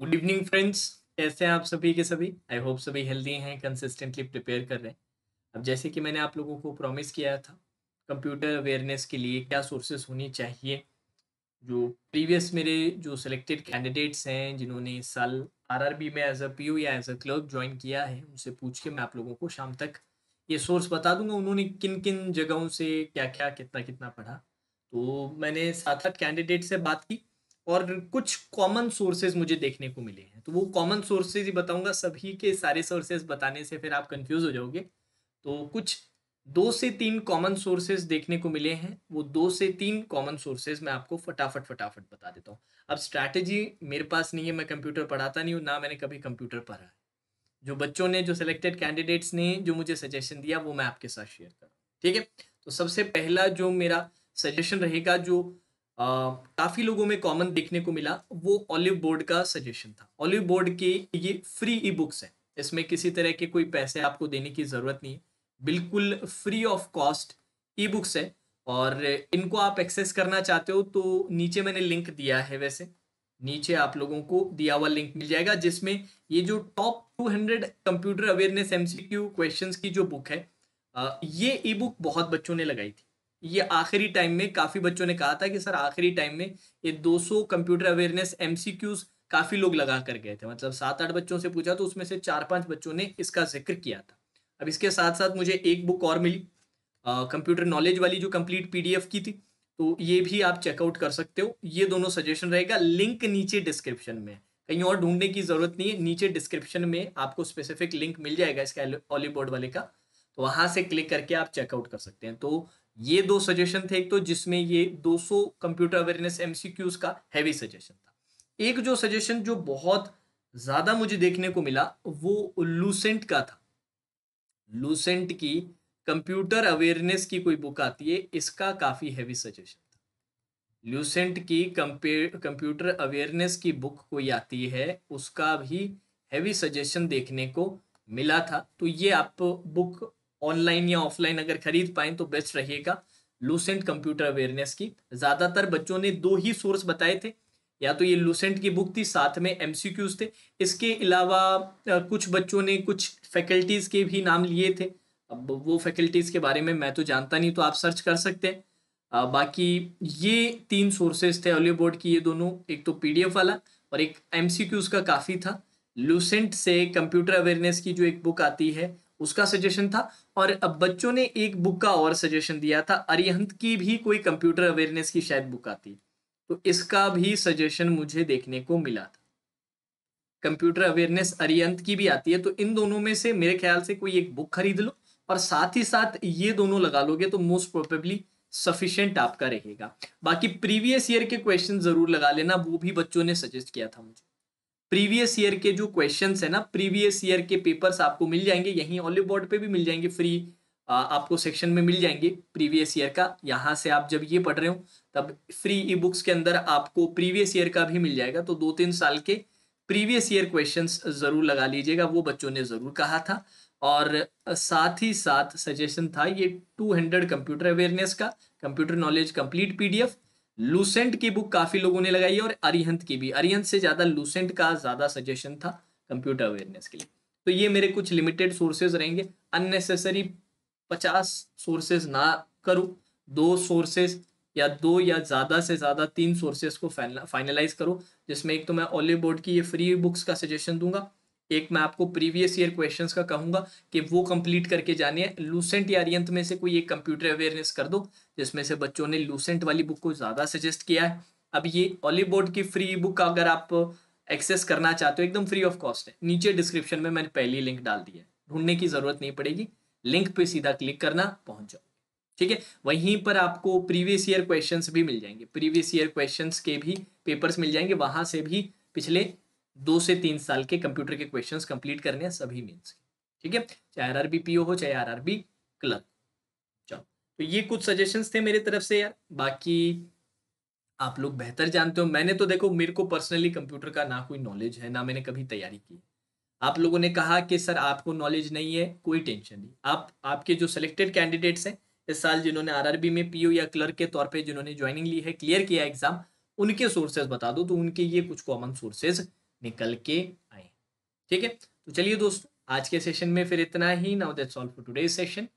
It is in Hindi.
गुड इवनिंग फ्रेंड्स कैसे हैं आप सभी के सभी आई होप सभी हेल्दी हैं कंसिस्टेंटली प्रिपेयर कर रहे हैं अब जैसे कि मैंने आप लोगों को प्रॉमिस किया था कंप्यूटर अवेयरनेस के लिए क्या सोर्सेस होनी चाहिए जो प्रीवियस मेरे जो सिलेक्टेड कैंडिडेट्स हैं जिन्होंने इस साल आरआरबी में एज अ पी या एज अ क्लर्क ज्वाइन किया है उनसे पूछ के मैं आप लोगों को शाम तक ये सोर्स बता दूंगा उन्होंने किन किन जगहों से क्या क्या कितना कितना पढ़ा तो मैंने सात आठ कैंडिडेट से बात की और कुछ कॉमन सोर्सेज मुझे देखने को मिले हैं तो वो कॉमन सोर्सेज ही बताऊंगा सभी के सारे सोर्सेज बताने से फिर आप कंफ्यूज हो जाओगे तो कुछ दो से तीन कॉमन सोर्सेज देखने को मिले हैं वो दो से तीन कॉमन सोर्सेज मैं आपको फटाफट फटाफट बता देता हूँ अब स्ट्रैटेजी मेरे पास नहीं है मैं कंप्यूटर पढ़ाता नहीं हूँ ना मैंने कभी कंप्यूटर पढ़ा है जो बच्चों ने जो सिलेक्टेड कैंडिडेट्स ने जो मुझे सजेशन दिया वो मैं आपके साथ शेयर कर ठीक है तो सबसे पहला जो मेरा सजेशन रहेगा जो काफ़ी लोगों में कॉमन देखने को मिला वो ऑलिव बोर्ड का सजेशन था ऑलिव बोर्ड के ये फ्री ई बुक्स हैं इसमें किसी तरह के कोई पैसे आपको देने की ज़रूरत नहीं है बिल्कुल free of cost e books है और इनको आप एक्सेस करना चाहते हो तो नीचे मैंने लिंक दिया है वैसे नीचे आप लोगों को दिया हुआ लिंक मिल जाएगा जिसमें ये जो top 200 computer awareness MCQ questions की जो बुक है ये ई बुक बहुत बच्चों ने लगाई थी ये आखिरी टाइम में काफी बच्चों ने कहा था कि सर आखिरी टाइम में ये 200 कंप्यूटर अवेयरनेस एमसीक्यूज काफी लोग लगा कर गए थे मतलब सात आठ बच्चों से पूछा तो उसमें से चार पांच बच्चों ने इसका जिक्र किया था अब इसके साथ साथ मुझे एक बुक और मिली कंप्यूटर नॉलेज वाली जो कंप्लीट पीडीएफ की थी तो ये भी आप चेकआउट कर सकते हो ये दोनों सजेशन रहेगा लिंक नीचे डिस्क्रिप्शन में कहीं और ढूंढने की जरूरत नहीं है नीचे डिस्क्रिप्शन में आपको स्पेसिफिक लिंक मिल जाएगा इसके ऑलिबोर्ड वाले का तो वहां से क्लिक करके आप चेकआउट कर सकते हैं तो ये दो सजेशन थे एक तो जिसमें ये 200 कंप्यूटर अवेयरनेस एमसीक्यूज का हैवी सजेशन था एक जो सजेशन जो बहुत ज्यादा मुझे देखने को मिला वो लूसेंट का था लूसेंट की कंप्यूटर अवेयरनेस की कोई बुक आती है इसका काफी हैवी सजेशन था लूसेंट की कंप्यूटर अवेयरनेस की बुक कोई आती है उसका भी हैवी सजेशन देखने को मिला था तो ये आप बुक ऑनलाइन या ऑफलाइन अगर खरीद पाए तो बेस्ट रहेगा लूसेंट कंप्यूटर अवेयरनेस की ज़्यादातर बच्चों ने दो ही सोर्स बताए थे या तो ये लूसेंट की बुक थी साथ में एम थे इसके अलावा कुछ बच्चों ने कुछ फैकल्टीज़ के भी नाम लिए थे अब वो फैकल्टीज़ के बारे में मैं तो जानता नहीं तो आप सर्च कर सकते हैं बाकी ये तीन सोर्सेज थे ऑलियो बोर्ड की ये दोनों एक तो पीडीएफ वाला और एक एम का काफ़ी था लूसेंट से कंप्यूटर अवेयरनेस की जो एक बुक आती है उसका सजेशन था और अब बच्चों ने एक बुक का और सजेशन दिया था अरिहंत की भी कोई कंप्यूटर अवेयरनेस की शायद बुक आती तो इसका भी सजेशन मुझे देखने को मिला था कंप्यूटर अवेयरनेस अरियंत की भी आती है तो इन दोनों में से मेरे ख्याल से कोई एक बुक खरीद लो और साथ ही साथ ये दोनों लगा लोगे तो मोस्ट प्रोबेबली सफिशियंट आपका रहेगा बाकी प्रीवियस ईयर के क्वेश्चन जरूर लगा लेना वो भी बच्चों ने सजेस्ट किया था मुझे प्रीवियस ईयर के जो क्वेश्चन है ना प्रीवियस ईयर के पेपर्स आपको मिल जाएंगे यहीं ऑलिव बोर्ड पे भी मिल जाएंगे फ्री आपको सेक्शन में मिल जाएंगे प्रीवियस ईयर का यहाँ से आप जब ये पढ़ रहे हो तब फ्री ई बुक्स के अंदर आपको प्रीवियस ईयर का भी मिल जाएगा तो दो तीन साल के प्रीवियस ईयर क्वेश्चंस जरूर लगा लीजिएगा वो बच्चों ने जरूर कहा था और साथ ही साथ सजेशन था ये हंड्रेड कंप्यूटर अवेयरनेस का computer knowledge complete PDF Lucent की बुक काफी लोगों ने लगाई है और अरिहंत की भी अरिहंत से ज्यादा लूसेंट का ज्यादा सजेशन था कंप्यूटर अवेयरनेस के लिए तो ये मेरे कुछ लिमिटेड सोर्सेज रहेंगे अननेसेसरी पचास सोर्सेज ना करो दो सोर्सेज या दो या ज़्यादा से ज़्यादा तीन सोर्सेज को फाइनलाइज करो जिसमें एक तो मैं ओलिव बोर्ड की ये फ्री बुक्स का सजेशन दूंगा एक मैं आपको प्रीवियस ईयर क्वेश्चंस का कहूंगा कि वो कंप्लीट करके जाने लूसेंट या अरियंत में से कोई एक कंप्यूटर अवेयरनेस कर दो जिसमें से बच्चों ने लूसेंट वाली बुक को ज़्यादा सजेस्ट किया है अब ये ऑलिव बोर्ड की फ्री बुक अगर आप एक्सेस करना चाहते हो एकदम फ्री ऑफ कॉस्ट है नीचे डिस्क्रिप्शन में मैंने पहली लिंक डाल दी है ढूंढने की ज़रूरत नहीं पड़ेगी लिंक पे सीधा क्लिक करना पहुंच जाओ ठीक है वहीं पर आपको प्रीवियस ईयर क्वेश्चंस भी मिल जाएंगे प्रीवियस ईयर क्वेश्चंस के भी पेपर्स मिल जाएंगे वहां से भी पिछले दो से तीन साल के कंप्यूटर के क्वेश्चंस कंप्लीट करने हैं सभी मीन्स ठीक है चाहे आर पीओ हो चाहे आर क्लर्क चलो तो ये कुछ सजेशंस थे मेरी तरफ से यार बाकी आप लोग बेहतर जानते हो मैंने तो देखो मेरे को पर्सनली कंप्यूटर का ना कोई नॉलेज है ना मैंने कभी तैयारी की आप लोगों ने कहा कि सर आपको नॉलेज नहीं है कोई टेंशन नहीं आप आपके जो सिलेक्टेड कैंडिडेट्स हैं इस साल जिन्होंने आरआरबी में पीओ या क्लर्क के तौर पे जिन्होंने ज्वाइनिंग ली है क्लियर किया एग्जाम उनके सोर्सेज बता दो तो उनके ये कुछ कॉमन सोर्सेज निकल के आए ठीक है तो चलिए दोस्तों आज के सेशन में फिर इतना ही now that's all for today session